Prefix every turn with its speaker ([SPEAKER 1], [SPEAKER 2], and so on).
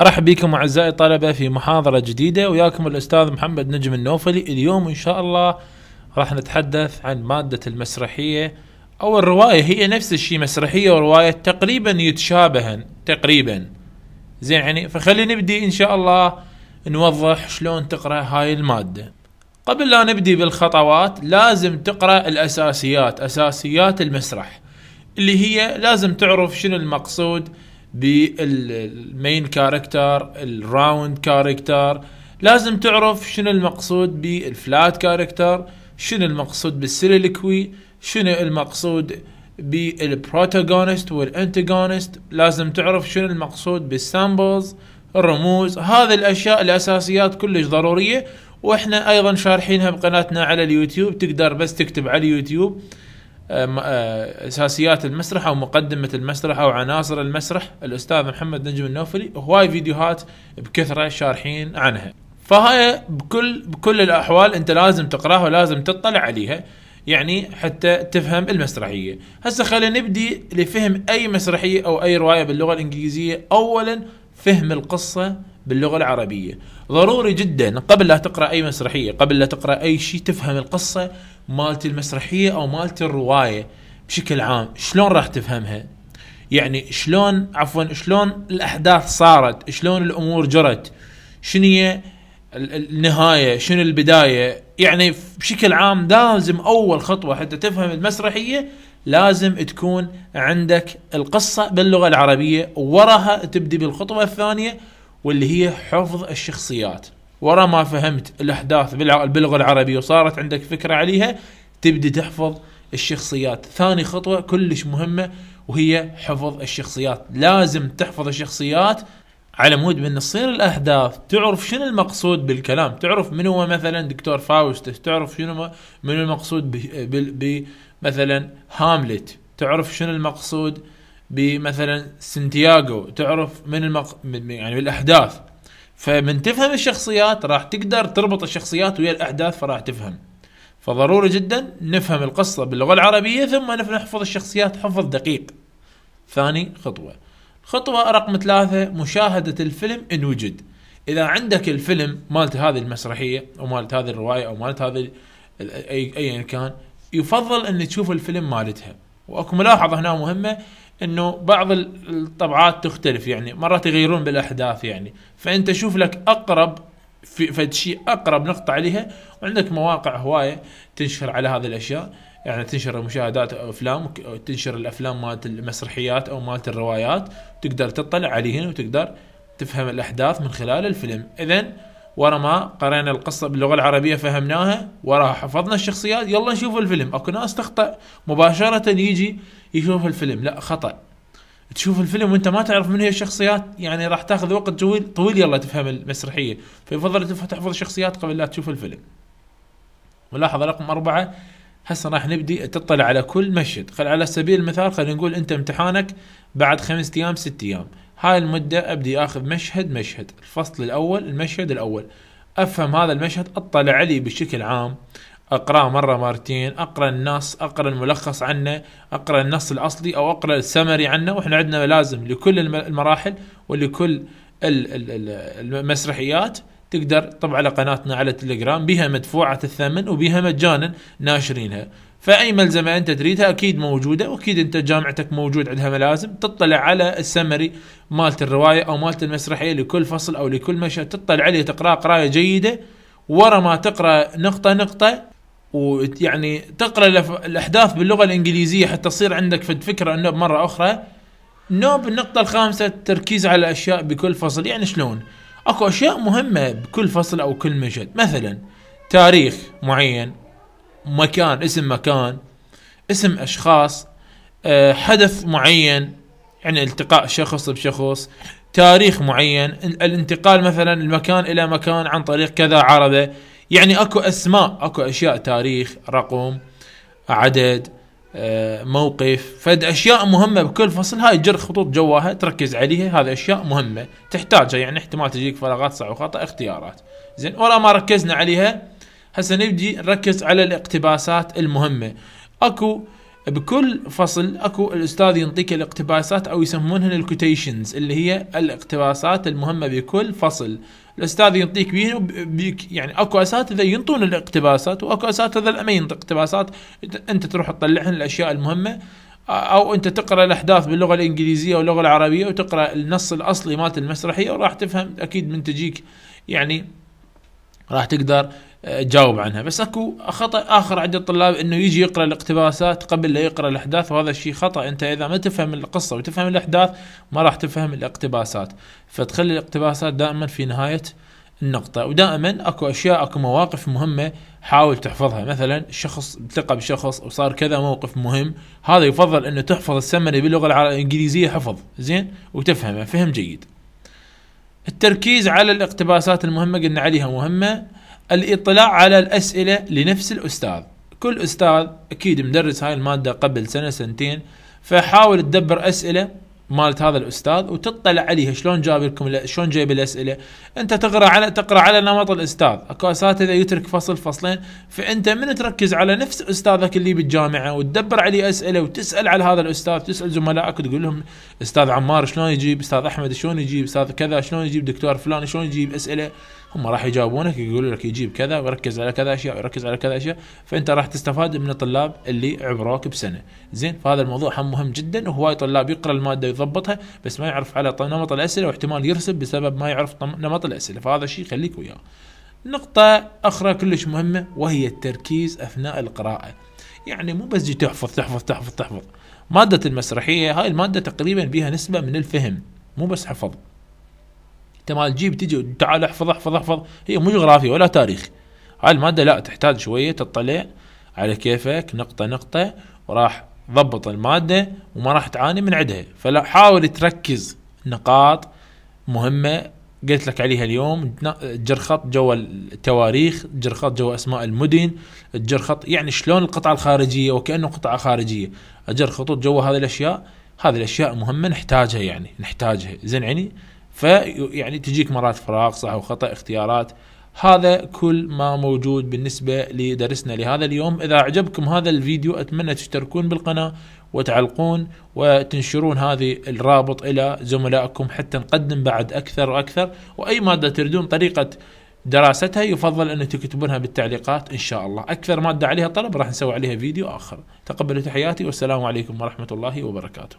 [SPEAKER 1] ارحب بكم اعزائي الطلبه في محاضره جديده وياكم الاستاذ محمد نجم النوفلي اليوم ان شاء الله راح نتحدث عن ماده المسرحيه او الروايه هي نفس الشيء مسرحيه وروايه تقريبا يتشابهن تقريبا زين يعني فخلينا نبدي ان شاء الله نوضح شلون تقرا هاي الماده قبل لا نبدي بالخطوات لازم تقرا الاساسيات اساسيات المسرح اللي هي لازم تعرف شنو المقصود بالمين كاركتر الراوند كاركتر لازم تعرف شنو المقصود بالفلات كاركتر شنو المقصود بالسيليكوي شنو المقصود بالبروتاغونست والانتاغونست لازم تعرف شنو المقصود بالسامبلز الرموز هذه الاشياء الاساسيات كلش ضروريه واحنا ايضا شارحينها بقناتنا على اليوتيوب تقدر بس تكتب على اليوتيوب آه، آه، اساسيات المسرح او مقدمه المسرح او عناصر المسرح الاستاذ محمد نجم النوفلي هواي فيديوهات بكثره شارحين عنها فهاي بكل بكل الاحوال انت لازم تقراها ولازم تطلع عليها يعني حتى تفهم المسرحيه هسه خلينا نبدي لفهم اي مسرحيه او اي روايه باللغه الانجليزيه اولا فهم القصه باللغه العربيه ضروري جدا قبل لا تقرا اي مسرحيه قبل لا تقرا اي شيء تفهم القصه مالت المسرحيه او مالت الروايه بشكل عام شلون راح تفهمها يعني شلون عفوا شلون الاحداث صارت شلون الامور جرت شنو هي النهايه شنو البدايه يعني بشكل عام لازم اول خطوه حتى تفهم المسرحيه لازم تكون عندك القصه باللغه العربيه وراها تبدي بالخطوه الثانيه واللي هي حفظ الشخصيات ورا ما فهمت الاحداث باللغه العربيه وصارت عندك فكره عليها تبدي تحفظ الشخصيات ثاني خطوه كلش مهمه وهي حفظ الشخصيات لازم تحفظ الشخصيات على مود من تصير الاحداث تعرف شنو المقصود بالكلام تعرف من هو مثلا دكتور فاوستس تعرف شنو من المقصود بمثلا هاملت تعرف شنو المقصود بمثلا سنتياغو تعرف من المق... يعني بالاحداث فمن تفهم الشخصيات راح تقدر تربط الشخصيات ويا الاحداث فراح تفهم فضروري جدا نفهم القصة باللغة العربية ثم نحفظ الشخصيات حفظ دقيق ثاني خطوة خطوة رقم ثلاثة مشاهدة الفيلم إن وجد إذا عندك الفيلم مالت هذه المسرحية أو مالت هذه الرواية أو مالت هذه أي أيا كان يفضل أن تشوف الفيلم مالتها واكو ملاحظة هنا مهمة انه بعض الطبعات تختلف يعني مرات يغيرون بالاحداث يعني فانت شوف لك اقرب في فد شيء اقرب نقطه عليها وعندك مواقع هوايه تنشر على هذه الاشياء يعني تنشر مشاهدات او افلام تنشر الافلام مالت المسرحيات او مالت الروايات تقدر تطلع عليهن وتقدر تفهم الاحداث من خلال الفيلم اذا ورا ما قرينا القصة باللغة العربية فهمناها وراها حفظنا الشخصيات يلا نشوف الفيلم اكو ناس تخطأ مباشرة يجي يشوف الفيلم لا خطأ تشوف الفيلم وانت ما تعرف من هي الشخصيات يعني راح تاخذ وقت طويل طويل يلا تفهم المسرحية فيفضل تحفظ الشخصيات قبل لا تشوف الفيلم ملاحظة رقم أربعة هسه راح نبدي تطلع على كل مشهد خل على سبيل المثال خلينا نقول انت امتحانك بعد خمسة ايام ست ايام هاي المدة ابدي اخذ مشهد مشهد الفصل الاول المشهد الاول افهم هذا المشهد اطلع عليه بشكل عام اقراه مره مرتين اقرا النص اقرا الملخص عنه اقرا النص الاصلي او اقرا السمري عنه واحنا عندنا لازم لكل المراحل ولكل المسرحيات تقدر طبعا على قناتنا على التليجرام بها مدفوعه الثمن وبها مجانا ناشرينها فاي ملزمه انت تريدها اكيد موجوده واكيد انت جامعتك موجود عندها ملازم تطلع على السمري مالت الروايه او مالت المسرحيه لكل فصل او لكل مشهد تطلع عليه تقراه قرايه جيده ورا ما تقرا نقطه نقطه ويعني تقرا الاحداث باللغه الانجليزيه حتى تصير عندك فكره انه مره اخرى نوب النقطة الخامسة التركيز على أشياء بكل فصل يعني شلون أكو أشياء مهمة بكل فصل أو كل مشهد مثلا تاريخ معين مكان اسم مكان اسم اشخاص آه، حدث معين يعني التقاء شخص بشخص تاريخ معين الانتقال مثلا المكان الى مكان عن طريق كذا عربه يعني اكو اسماء اكو اشياء تاريخ رقم عدد آه، موقف فد اشياء مهمه بكل فصل هاي جر خطوط جواها تركز عليها هذه اشياء مهمه تحتاجها يعني احتمال تجيك فراغات صح وخطا اختيارات زين ولا ما ركزنا عليها هسه نبدي نركز على الاقتباسات المهمة اكو بكل فصل اكو الاستاذ ينطيك الاقتباسات او يسمونهن الكوتيشنز اللي هي الاقتباسات المهمه بكل فصل الاستاذ ينطيك بيه بيك يعني اكو اساتذه ينطون الاقتباسات واكو اساتذه ما ينطي اقتباسات انت تروح تطلعهن الاشياء المهمه او انت تقرا الاحداث باللغه الانجليزيه واللغه العربيه وتقرا النص الاصلي مالت المسرحيه وراح تفهم اكيد من تجيك يعني راح تقدر جاوب عنها بس اكو خطا اخر عند الطلاب انه يجي يقرا الاقتباسات قبل لا يقرا الاحداث وهذا الشيء خطا انت اذا ما تفهم القصه وتفهم الاحداث ما راح تفهم الاقتباسات فتخلي الاقتباسات دائما في نهايه النقطة ودائما اكو اشياء اكو مواقف مهمة حاول تحفظها مثلا شخص التقى بشخص وصار كذا موقف مهم هذا يفضل انه تحفظ السمري باللغة الانجليزية حفظ زين وتفهمه فهم جيد التركيز على الاقتباسات المهمة قلنا عليها مهمة الاطلاع على الأسئلة لنفس الأستاذ كل أستاذ أكيد مدرس هاي المادة قبل سنة سنتين فحاول تدبر أسئلة مالت هذا الاستاذ وتطلع عليها شلون جاب لكم شلون جايب الاسئله انت تقرا على تقرا على نمط الاستاذ اكو اساتذه يترك فصل فصلين فانت من تركز على نفس استاذك اللي بالجامعه وتدبر عليه اسئله وتسال على هذا الاستاذ تسال زملائك تقول لهم استاذ عمار شلون يجيب استاذ احمد شلون يجيب استاذ كذا شلون يجيب دكتور فلان شلون يجيب اسئله هم راح يجاوبونك يقولوا لك يجيب كذا ويركز على كذا اشياء ويركز على كذا اشياء فانت راح تستفاد من الطلاب اللي عبروك بسنه زين فهذا الموضوع هم مهم جدا وهواي طلاب يقرا الماده ويضبطها بس ما يعرف على نمط الاسئله واحتمال يرسب بسبب ما يعرف نمط الاسئله فهذا الشيء خليك وياه نقطة أخرى كلش مهمة وهي التركيز أثناء القراءة يعني مو بس تحفظ تحفظ تحفظ تحفظ مادة المسرحية هاي المادة تقريبا بها نسبة من الفهم مو بس حفظ انت ما تجيب تجي تعال احفظ احفظ احفظ هي مو جغرافيا ولا تاريخ هاي المادة لا تحتاج شوية تطلع على كيفك نقطة نقطة وراح ضبط المادة وما راح تعاني من عدها فلا حاول تركز نقاط مهمة قلت لك عليها اليوم تجر خط جوا التواريخ تجر خط جوا اسماء المدن تجر خط يعني شلون القطعه الخارجيه وكانه قطعه خارجيه اجر خطوط جوا هذه الاشياء هذه الاشياء مهمه نحتاجها يعني نحتاجها زين يعني فيعني تجيك مرات فراغ صح وخطا اختيارات هذا كل ما موجود بالنسبة لدرسنا لهذا اليوم إذا أعجبكم هذا الفيديو أتمنى تشتركون بالقناة وتعلقون وتنشرون هذه الرابط إلى زملائكم حتى نقدم بعد أكثر وأكثر وأي مادة تريدون طريقة دراستها يفضل أن تكتبونها بالتعليقات إن شاء الله أكثر مادة عليها طلب راح نسوي عليها فيديو آخر تقبلوا تحياتي والسلام عليكم ورحمة الله وبركاته